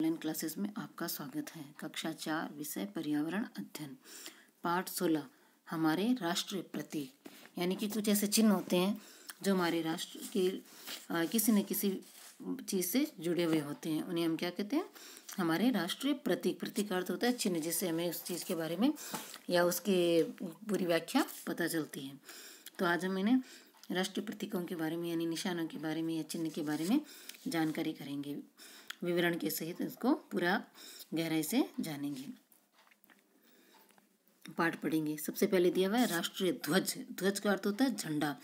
online classes में आपका स्वागत है कक्षा चार विषय पर्यावरण अध्ययन पाठ सोलह हमारे राष्ट्र प्रतीक यानी कि कुछ ऐसे चिन्ह होते हैं जो हमारे राष्ट्र के किसी न किसी चीज़ से जुड़े हुए होते हैं उन्हें हम क्या कहते हैं हमारे राष्ट्रीय प्रतीक प्रतीक अर्थ होता है चिन्ह जिससे हमें उस चीज़ के बारे में या उसके पूरी व्याख्या पता चलती है तो आज हम इन्हें राष्ट्रीय प्रतीकों के बारे में यानी निशानों के बारे में या चिन्ह के बारे में जानकारी करेंगे विवरण के सहित इसको पूरा गहराई से जानेंगे पाठ पढ़ेंगे सबसे पहले दिया हुआ है राष्ट्रीय ध्वज ध्वज का अर्थ होता है झंडा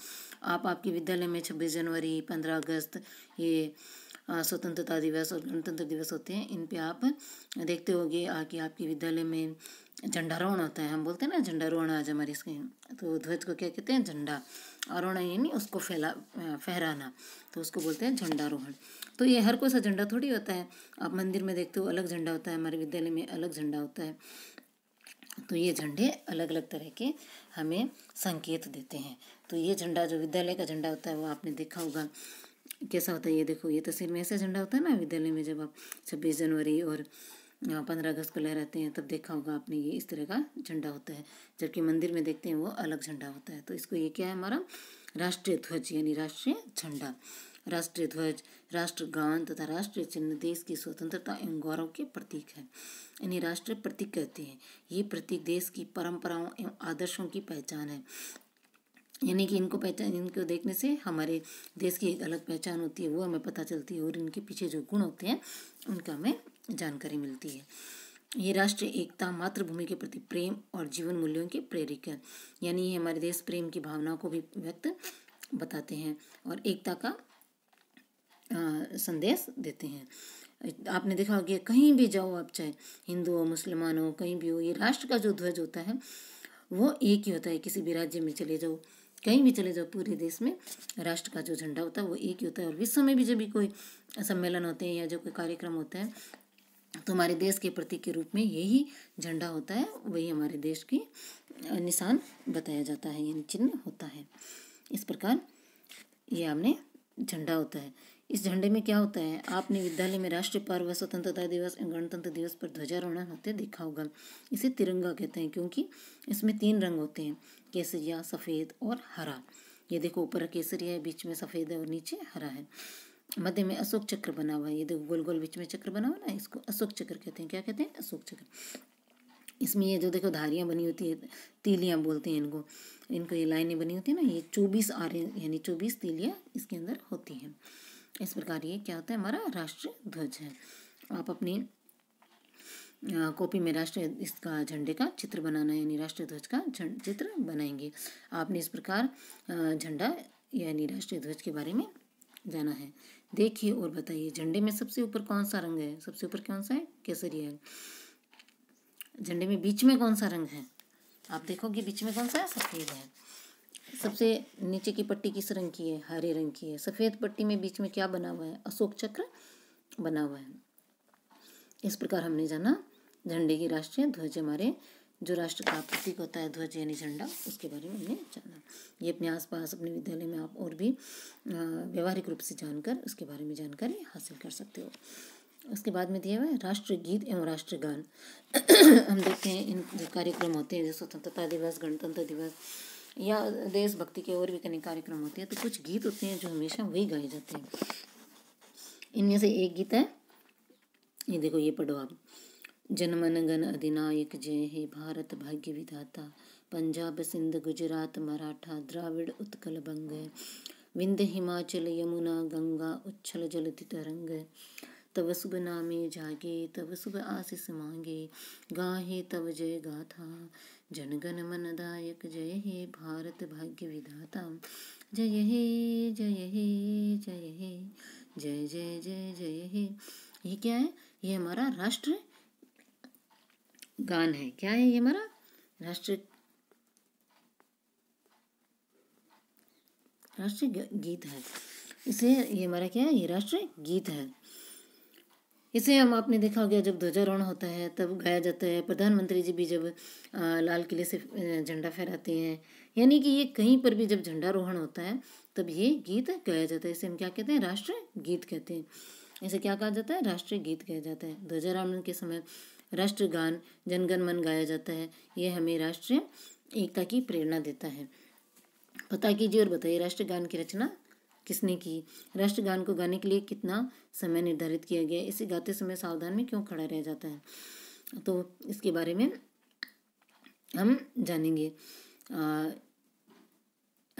आप आपके विद्यालय में छब्बीस जनवरी पंद्रह अगस्त ये स्वतंत्रता दिवस और गणतंत्र दिवस होते हैं इन पे आप देखते होंगे आके आपके विद्यालय में झंडारोहण होता है हम बोलते हैं ना झंडारोहण आज हमारे इसके तो ध्वज को क्या कहते हैं झंडा आरोहण यानी उसको फैला फहराना तो उसको बोलते हैं झंडारोहण तो ये हर कोई सा झंडा थोड़ी होता है आप मंदिर में देखते हो अलग झंडा होता है हमारे विद्यालय में अलग झंडा होता है तो ये झंडे अलग अलग तरह के हमें संकेत देते हैं तो ये झंडा जो विद्यालय का झंडा होता है वो आपने देखा होगा कैसा होता है ये देखो ये तस्वीर में ऐसा झंडा होता है ना विद्यालय में जब आप छब्बीस जनवरी और पंद्रह अगस्त को लहराते हैं तब देखा होगा आपने ये इस तरह का झंडा होता है जबकि मंदिर में देखते हैं वो अलग झंडा होता है तो इसको ये क्या है हमारा राष्ट्रीय ध्वज यानी राष्ट्रीय झंडा राष्ट्रीय ध्वज राष्ट्रगान तथा राष्ट्रीय चिन्ह देश की स्वतंत्रता एवं गौरव के प्रतीक है इन्हें राष्ट्रीय प्रतीक कहते हैं ये प्रतीक देश की परंपराओं एवं आदर्शों की पहचान है यानी कि इनको पहचान इनको देखने से हमारे देश की एक अलग पहचान होती है वो हमें पता चलती है और इनके पीछे जो गुण होते हैं उनका हमें जानकारी मिलती है ये राष्ट्रीय एकता मातृभूमि के प्रति प्रेम और जीवन मूल्यों के प्रेरिक है यानी ये हमारे देश प्रेम की भावना को भी व्यक्त बताते हैं और एकता का आ, संदेश देते हैं आपने देखा होगा कहीं भी जाओ आप चाहे हिंदू हो मुसलमान हो कहीं भी हो ये राष्ट्र का जो ध्वज होता है वो एक ही होता है किसी भी राज्य में चले जाओ कहीं भी चले जाओ पूरे देश में राष्ट्र का जो झंडा होता है वो एक ही होता है और विश्व में भी जब भी कोई सम्मेलन होते हैं या जो कोई कार्यक्रम होता है तो हमारे देश के प्रतीक के रूप में यही झंडा होता है वही हमारे देश की निशान बताया जाता है यानी चिन्ह होता है इस प्रकार ये हमने झंडा होता है इस झंडे में क्या होता है आपने विद्यालय में राष्ट्रीय पर्व स्वतंत्रता दिवस गणतंत्र दिवस पर ध्वजारोहण होते देखा होगा इसे तिरंगा कहते हैं क्योंकि इसमें तीन रंग होते हैं केसरिया सफ़ेद और हरा ये देखो ऊपर केसरिया है बीच में सफ़ेद है और नीचे हरा है मध्य में अशोक चक्र बना हुआ है ये देखो गोल गोल बीच में चक्र बना हुआ ना इसको अशोक चक्र कहते हैं क्या कहते हैं अशोक चक्र इसमें ये जो देखो धारियाँ बनी होती है तीलियाँ बोलते हैं इनको इनको ये लाइनें बनी होती है ना ये चौबीस ऑरेंज यानी चौबीस तीलियाँ इसके अंदर होती हैं इस प्रकार ये क्या होता है हमारा राष्ट्र ध्वज है आप अपनी कॉपी में राष्ट्रीय इसका झंडे का चित्र बनाना यानी राष्ट्रीय ध्वज का चित्र बनाएंगे आपने इस प्रकार झंडा यानी राष्ट्रीय ध्वज के बारे में जाना है देखिए और बताइए झंडे में सबसे ऊपर कौन सा रंग है सबसे ऊपर कौन सा है केसरिया झंडे में बीच में कौन सा रंग है आप देखोगे बीच में कौन सा है सफ़ेद है सबसे नीचे की पट्टी किस रंग की है हरे रंग की है सफ़ेद पट्टी में बीच में क्या बना हुआ है अशोक चक्र बना हुआ है इस प्रकार हमने जाना झंडे की राष्ट्रीय ध्वज हमारे जो राष्ट्र का प्रतीक होता है ध्वज यानी झंडा उसके बारे में हमने जाना ये अपने आसपास अपने विद्यालय में आप और भी व्यवहारिक रूप से जानकर उसके बारे में जानकारी हासिल कर सकते हो उसके बाद में दिया हुआ है राष्ट्रगीत एवं राष्ट्रगान हम देखते हैं इन जो कार्यक्रम होते हैं जो स्वतंत्रता दिवस गणतंत्र दिवस या देशभक्ति के और भी कई कार्यक्रम होते हैं तो कुछ गीत होते हैं जो हमेशा वही गाए जाते हैं इनमें से एक गीत है ये देखो ये पढ़ो आप जनमन गण अधिनायक जय हे भारत भाग्य विधाता पंजाब सिंध गुजरात मराठा द्राविड़ उत्कल बंग विंध हिमाचल यमुना गंगा उच्छल जलति तरंग तव शुभ नामे जागे तव शुभ आशीष मांगे गाहे तव जय गाथा जनगण दायक जय हे भारत भाग्य विधाता जय हे जय हे जय हे जय जय जय जय हे ये क्या है ये हमारा राष्ट्र है गान है क्या है ये हमारा राष्ट्र राष्ट्रीय गीत है इसे ये हमारा क्या है ये राष्ट्रीय गीत है इसे हम आपने देखा होगा जब ध्वजारोहण होता है तब गाया जाता है प्रधानमंत्री जी भी जब लाल किले से झंडा फहराते हैं यानी कि ये कहीं पर भी जब झंडारोहण होता है तब ये गीत गाया जाता है इसे हम क्या कहते हैं राष्ट्रीय गीत कहते हैं इसे क्या कहा जाता है राष्ट्रीय गीत कहा जाता है ध्वजारोहण के समय राष्ट्रगान जनगण मन गाया जाता है यह हमें राष्ट्र एकता की प्रेरणा देता है पता कीजिए और बताइए राष्ट्रगान की रचना किसने की राष्ट्रगान को गाने के लिए कितना समय निर्धारित किया गया इसे गाते समय सावधान में क्यों खड़ा रह जाता है तो इसके बारे में हम जानेंगे आ,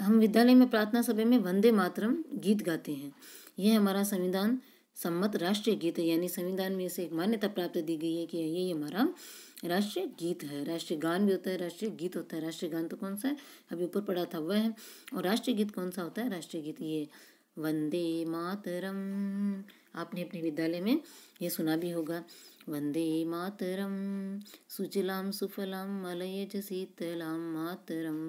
हम विद्यालय में प्रार्थना सभा में वंदे मातरम गीत गाते हैं यह हमारा संविधान सम्मत राष्ट्रीय गीत है यानी संविधान में इसे एक मान्यता प्राप्त दी गई है कि ये हमारा राष्ट्रीय गीत है राष्ट्रीय गान भी होता है राष्ट्रीय गीत होता है राष्ट्रीय गान तो कौन सा है अभी ऊपर पढ़ा था वह है और राष्ट्रीय गीत कौन सा होता है राष्ट्रीय गीत ये वंदे मातरम आपने अपने विद्यालय में ये सुना भी होगा वंदे मातरम सुजलाम सुफलाम मलयज शीतलाम मातरम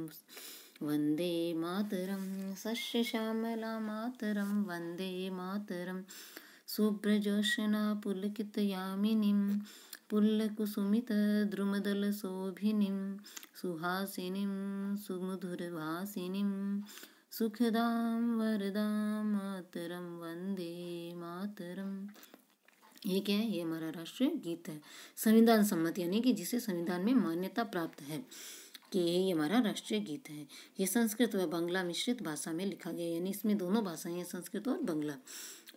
वंदे मातरम सस्य श्यामला मातरम वंदे मातरम शुभ्रजोषणा पुलकितयामिनीं पुल्लकुसुमितद्रुमदलशोभिनीं सुहासिनीं सुमधुरवासिनीं सुखदां वरदां मातरं वन्दे मातरम् ये क्या है ये हमारा राष्ट्रीय गीत है संविधान सम्मत यानी कि जिसे संविधान में मान्यता प्राप्त है कि ये हमारा राष्ट्रीय गीत है ये संस्कृत व बंगला मिश्रित भाषा में लिखा गया यानी इसमें दोनों भाषाएं हैं संस्कृत और बंगला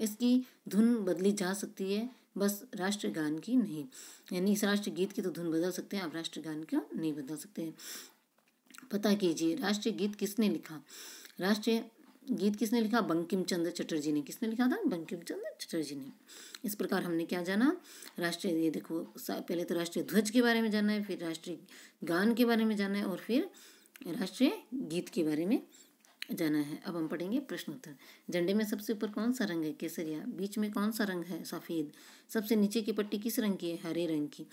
इसकी धुन बदली जा सकती है बस राष्ट्रगान की नहीं यानी इस गीत की तो धुन बदल सकते हैं आप राष्ट्रगान का नहीं बदल सकते हैं पता कीजिए राष्ट्रीय गीत किसने लिखा राष्ट्रीय गीत किसने लिखा बंकिम चंद्र चटर्जी ने किसने लिखा था बंकिम चंद्र चटर्जी ने इस प्रकार हमने क्या जाना राष्ट्रीय ये देखो पहले तो राष्ट्रीय ध्वज के बारे में जाना है फिर राष्ट्रीय गान के बारे में जाना है और फिर राष्ट्रीय गीत के बारे में जाना है अब हम पढ़ेंगे प्रश्न उत्तर झंडे में सबसे ऊपर कौन सा रंग है केसरिया बीच में कौन सा रंग है सफ़ेद सबसे नीचे की पट्टी किस रंग की है हरे रंग की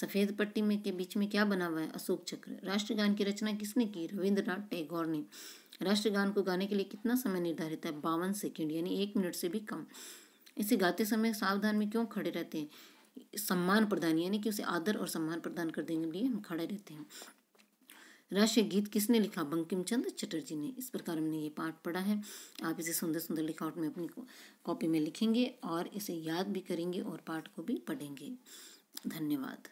सफ़ेद पट्टी में के बीच में क्या बना हुआ है अशोक चक्र राष्ट्रगान की रचना किसने की रविंद्रनाथ टैगोर ने राष्ट्रगान को गाने के लिए कितना समय निर्धारित है बावन सेकेंड यानी एक मिनट से भी कम इसे गाते समय सावधान में क्यों खड़े रहते हैं सम्मान प्रदान यानी कि उसे आदर और सम्मान प्रदान कर देने के लिए हम खड़े रहते हैं राष्ट्रीय गीत किसने लिखा बंकिम चंद चटर्जी ने इस प्रकार हमने ये पाठ पढ़ा है आप इसे सुंदर सुंदर लिखावट में अपनी कॉपी में लिखेंगे और इसे याद भी करेंगे और पाठ को भी पढ़ेंगे धन्यवाद